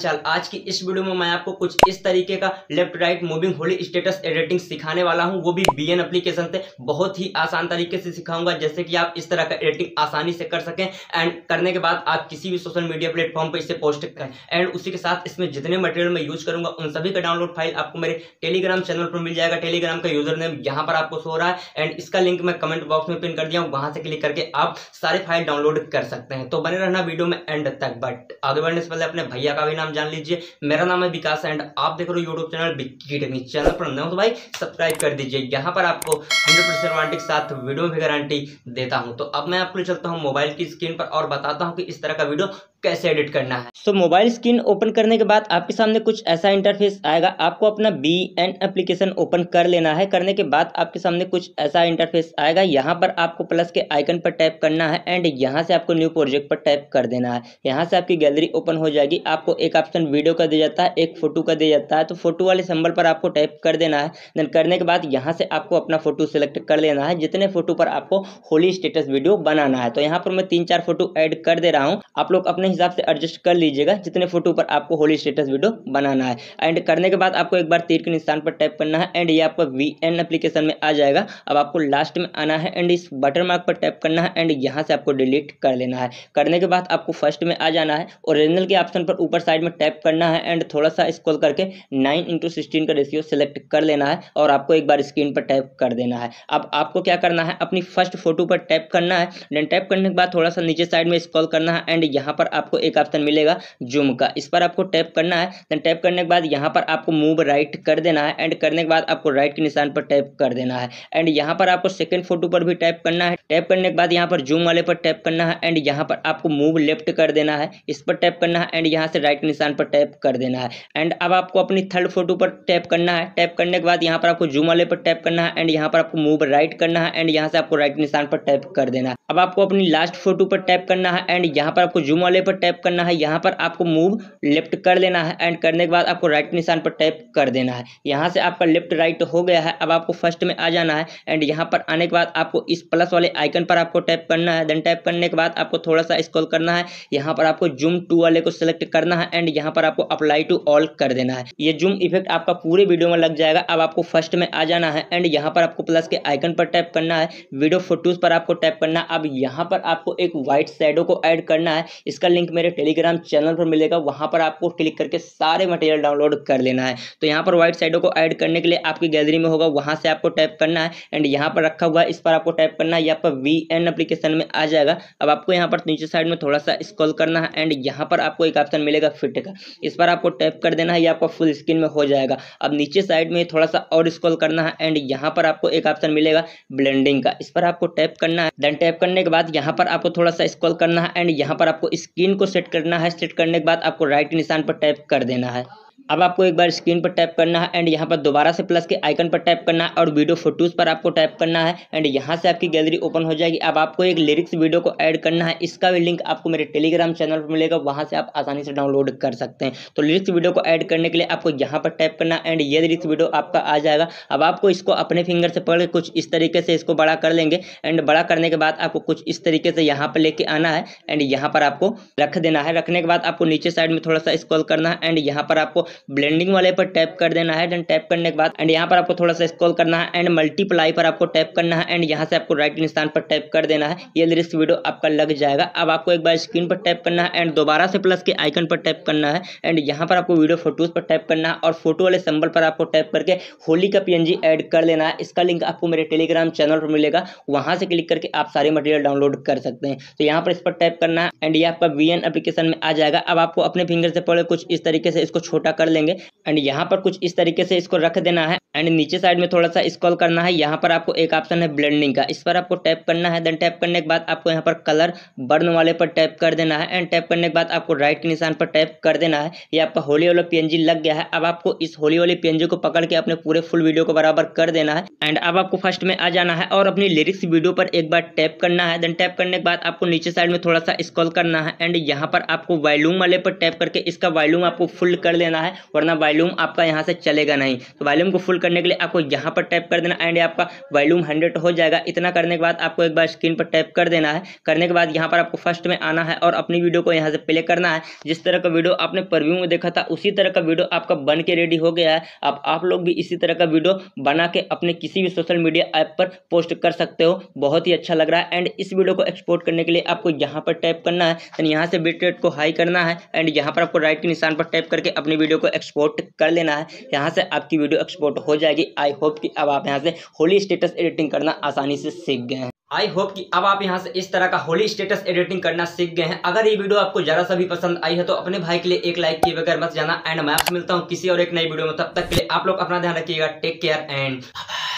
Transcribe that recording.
चल आज की इस वीडियो में मैं आपको कुछ इस तरीके का left right moving Holi status editing सिखाने वाला हूं वो भी बीएन एप्लीकेशन से बहुत ही आसान तरीके से सिखाऊंगा जैसे कि आप इस तरह का एडिटिंग आसानी से कर सकें एंड करने के बाद आप किसी भी सोशल मीडिया प्लेटफॉर्म पर इसे पोस्ट करें एंड उसी के साथ इसमें जितने मटेरियल मैं यूज करूंगा उन सभी का डाउनलोड फाइल आपको मेरे टेलीग्राम चैनल पर मिल जाएगा टेलीग्राम का यूजर नेम यहाँ पर आपको सो रहा है एंड इसका लिंक मैं कमेंट बॉक्स में पिन कर दिया हूँ वहां से क्लिक करके आप सारे फाइल डाउनलोड कर सकते हैं तो बने रहना वीडियो में एंड तक बट आगे बढ़ने से पहले अपने भैया का भी नाम जान लीजिए मेरा नाम है विकास एंड आप देख रहे हो यूट्यूब चैनल बिक्की चैनल पर नए हो तो भाई सब्सक्राइब कर दीजिए यहाँ पर आपको हंड्रेड परसेंट वारंटी के साथ वीडियो भी गारंटी देता हूँ तो अब मैं आपको ले चलता हूँ मोबाइल की स्क्रीन पर और बताता हूँ कि इस तरह का वीडियो कैसे एडिट करना है सो तो मोबाइल स्क्रीन ओपन करने के बाद आपके सामने कुछ ऐसा इंटरफेस आएगा आपको अपना बी एन एप्लीकेशन ओपन कर लेना है करने के बाद आपके सामने कुछ ऐसा इंटरफेस आएगा यहाँ पर आपको प्लस के आइकन पर टैप करना है एंड यहाँ से आपको न्यू प्रोजेक्ट पर टैप कर देना है यहाँ से आपकी गैलरी ओपन हो जाएगी आपको एक एक ऑप्शन वीडियो का दिया जाता है एक फोटो का दिया जाता है तो फोटो वाले संबल पर आपको टाइप कर देना है देन करने के बाद यहाँ से आपको अपना फोटो सेलेक्ट कर लेना है जितने फोटो पर आपको होली स्टेटस वीडियो बनाना है तो यहाँ पर मैं तीन चार फोटो एड कर दे रहा हूँ आप लोग अपने हिसाब से एडजस्ट कर लीजिएगा जितने फोटो पर आपको होली स्टेटस वीडियो बनाना है एंड करने के बाद आपको एक बार तीर के निशान पर टाइप करना है एंड ये आपका वी एन एप्लीकेशन में आ जाएगा अब आपको लास्ट में आना है एंड इस बटन मार्क पर टाइप करना है एंड यहाँ से आपको डिलीट कर लेना है करने के बाद आपको फर्स्ट में आ जाना है ओरिजिनल के ऑप्शन पर ऊपर साइड साइड में टैप करना है एंड थोड़ा सा स्क्रॉल करके नाइन इंटू सिक्सटीन का रेशियो सेलेक्ट कर लेना है और आपको एक बार स्क्रीन पर टैप कर देना है अब आपको क्या करना है अपनी फर्स्ट फोटो पर टैप करना है देन टैप करने के बाद थोड़ा सा नीचे साइड में स्क्रॉल करना है एंड यहाँ पर आपको एक ऑप्शन मिलेगा जूम का इस पर आपको टैप करना है देन टैप करने के बाद यहाँ पर आपको मूव राइट कर देना है एंड करने के बाद आपको राइट के निशान पर टैप कर देना है एंड यहाँ पर आपको सेकेंड फोटो पर भी टैप करना है टैप करने के बाद यहाँ पर जूम वाले पर टैप करना है एंड यहाँ पर आपको मूव लेफ्ट कर देना है इस पर टैप करना है एंड यहाँ से राइट निशान पर टैप कर देना है एंड अब आपको अपनी थर्ड फोटो पर टैप करना है टैप करने के बाद यहाँ पर आपको जूम वाले पर टैप करना है एंड यहाँ पर आपको मूव राइट करना है एंड यहाँ से आपको राइट निशान पर टैप कर देना है अब आपको अपनी लास्ट फोटो पर टैप करना है एंड यहाँ पर आपको जूम वाले पर टैप करना है यहाँ पर आपको मूव लेफ्ट कर लेना है एंड करने के बाद आपको राइट निशान पर टैप कर देना है यहाँ से आपका लेफ्ट राइट हो गया है अब आपको फर्स्ट में आ जाना है एंड यहाँ पर आने के बाद आपको इस प्लस वाले आइकन पर आपको टैप करना है देन टैप करने के बाद आपको थोड़ा सा स्क्रॉल करना है यहाँ पर आपको जूम टू वाले को सिलेक्ट करना है एंड यहाँ पर आपको अप्लाई टू ऑल कर देना है ये जूम इफेक्ट आपका पूरे वीडियो में लग जाएगा अब आपको फर्स्ट में आ जाना है एंड यहाँ पर आपको प्लस के आइकन पर टैप करना है वीडियो फोटोज पर आपको टैप करना है अब यहाँ पर आपको एक व्हाइट शेडो को ऐड करना है इसका लिंक मेरे टेलीग्राम चैनल पर मिलेगा वहाँ पर आपको क्लिक करके सारे मटेरियल डाउनलोड कर लेना है तो यहाँ पर व्हाइट शेडो को ऐड करने के लिए आपकी गैलरी में होगा वहाँ से आपको टैप करना है एंड यहाँ पर रखा हुआ है इस पर आपको टैप करना है यहाँ पर वी एन एप्लीकेशन में आ जाएगा अब आपको यहाँ पर नीचे साइड में थोड़ा सा स्कॉल करना है एंड यहाँ पर आपको एक ऑप्शन मिलेगा फिट का इस पर आपको टैप कर देना है ये आपको फुल स्क्रीन में हो जाएगा अब नीचे साइड में थोड़ा सा और स्क्रॉल करना है एंड यहाँ पर आपको एक ऑप्शन मिलेगा ब्लेंडिंग का इस पर आपको टैप करना है देन टैप करने के बाद यहाँ पर आपको थोड़ा सा स्क्रॉल करना है एंड यहाँ पर आपको स्क्रीन को सेट करना है सेट करने के बाद आपको राइट निशान पर टैप कर देना है अब आपको एक बार स्क्रीन पर टैप करना है एंड यहाँ पर दोबारा से प्लस के आइकन पर टैप करना है और वीडियो फोटोज़ पर आपको टैप करना है एंड यहाँ से आपकी गैलरी ओपन हो जाएगी अब आपको एक लिरिक्स वीडियो को ऐड करना है इसका भी लिंक आपको मेरे टेलीग्राम चैनल पर मिलेगा वहाँ से आप आसानी से डाउनलोड कर सकते हैं तो लिरिक्स वीडियो को ऐड करने के लिए आपको यहाँ पर टैप करना एंड ये लिरिक्स वीडियो आपका आ जाएगा अब आपको इसको अपने फिंगर से पकड़ के कुछ इस तरीके से इसको बड़ा कर लेंगे एंड बड़ा करने के बाद आपको कुछ इस तरीके से यहाँ पर लेके आना है एंड यहाँ पर आपको रख देना है रखने के बाद आपको नीचे साइड में थोड़ा सा स्क्रॉल करना है एंड यहाँ पर आपको ब्लेंडिंग वाले पर टैप कर देना है देन टैप करने के बाद एंड यहाँ पर आपको थोड़ा सा स्क्रॉल करना है एंड मल्टीप्लाई पर आपको टैप करना है एंड यहाँ से आपको राइट निशान पर टैप कर देना है ये दृश्य वीडियो आपका लग जाएगा अब आपको एक बार स्क्रीन पर टैप करना है एंड दोबारा से प्लस के आइकन पर टैप करना है एंड यहाँ पर आपको वीडियो फोटोज पर टैप करना है और फोटो वाले सिंबल पर आपको टैप करके होली का पी ऐड कर लेना है इसका लिंक आपको मेरे टेलीग्राम चैनल पर मिलेगा वहाँ से क्लिक करके आप सारे मटेरियल डाउनलोड कर सकते हैं तो यहाँ पर इस पर टैप करना है एंड ये आपका वी एप्लीकेशन में आ जाएगा अब आपको अपने फिंगर से पहले कुछ इस तरीके से इसको छोटा कर लेंगे एंड यहाँ पर कुछ इस तरीके से इसको रख देना है एंड नीचे साइड में थोड़ा सा स्क्रॉल करना है यहाँ पर आपको एक ऑप्शन है ब्लेंडिंग का इस पर आपको टैप करना है देन टैप करने के बाद आपको यहाँ पर कलर बर्न वाले पर टैप कर देना है एंड टैप करने के बाद आपको राइट के निशान पर टैप कर देना है ये आपका होली वाला पीएनजी लग गया है अब आपको इस होली वाली पीएनजी को पकड़ के अपने पूरे फुल वीडियो को बराबर कर देना है एंड अब आपको फर्स्ट में आ जाना है और अपनी लिरिक्स वीडियो पर एक बार टैप करना है देन टैप करने के बाद आपको नीचे साइड में थोड़ा सा स्क्रॉल करना है एंड यहाँ पर आपको वॉल्यूम वाले पर टैप करके इसका वॉल्यूम आपको फुल कर लेना है वरना वॉल्यूम आपका यहाँ से चलेगा नहीं तो वॉल्यूम को फुल करने के लिए आपको यहाँ पर टाइप कर देना एंड आपका वॉल्यूम हंड्रेड हो जाएगा इतना करने के बाद आपको एक बार स्क्रीन पर टाइप कर देना है करने के बाद यहाँ पर आपको फर्स्ट में आना है और अपनी वीडियो को यहाँ से प्ले करना है जिस तरह का वीडियो आपने परव्यू में देखा था उसी तरह का वीडियो आपका बन के रेडी हो गया है अब आप लोग भी इसी तरह का वीडियो बना के अपने किसी भी सोशल मीडिया ऐप पर पोस्ट कर सकते हो बहुत ही अच्छा लग रहा है एंड इस वीडियो को एक्सपोर्ट करने के लिए आपको यहाँ पर टाइप करना है देन यहाँ से बिट रेट को हाई करना है एंड यहाँ पर आपको राइट के निशान पर टाइप करके अपनी वीडियो को एक्सपोर्ट कर लेना है यहाँ से आपकी वीडियो एक्सपोर्ट हो हो जाएगी आई होप कि अब आप यहाँ से होली स्टेटस एडिटिंग करना आसानी से सीख गए हैं आई होप कि अब आप यहाँ से इस तरह का होली स्टेटस एडिटिंग करना सीख गए हैं अगर ये वीडियो आपको जरा सा भी पसंद आई है तो अपने भाई के लिए एक लाइक किए बगैर मत जाना एंड मैं आपसे मिलता हूँ किसी और एक नई वीडियो में तब तक के लिए आप लोग अपना ध्यान रखिएगा टेक केयर एंड